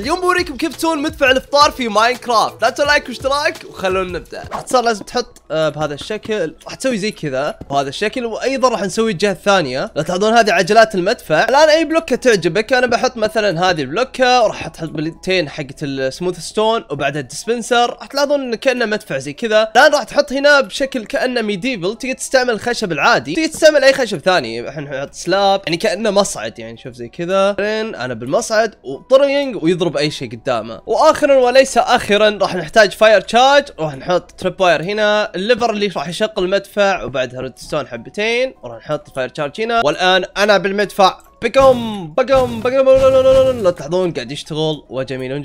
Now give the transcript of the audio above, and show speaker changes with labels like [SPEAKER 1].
[SPEAKER 1] اليوم بوريكم كيف تسوون مدفع الافطار في ماينكرافت لا تنسوا لايك واشتراك وخلونا نبدا باختصار لازم تحط آه، بهذا الشكل راح تسوي زي كذا بهذا الشكل وايضا راح نسوي الجهه الثانيه لا تلاحظون هذه عجلات المدفع الان اي بلوكه تعجبك انا بحط مثلا هذه البلوكه وراح احط بلتين حقت السموث ستون وبعدها الدسبنسر راح تلاحظون انه كانه مدفع زي كذا الان راح تحط هنا بشكل كانه ميديفل تقدر تستعمل الخشب العادي تقدر تستعمل اي خشب ثاني احنا نحط سلاب يعني كانه مصعد يعني شوف زي كذا انا بالمصعد وطرينج ويضرب يضرب اي شيء قدامه واخرا وليس اخرا راح نحتاج فاير تشارج راح نحط تريب واير هنا الليفر اللي راح يشغل المدفع وبعدها ريدستون حبتين وراح نحط فاير تشارج هنا والان انا بالمدفع بكم بكم بكم لا تلاحظون قاعد يشتغل
[SPEAKER 2] وجميل جدا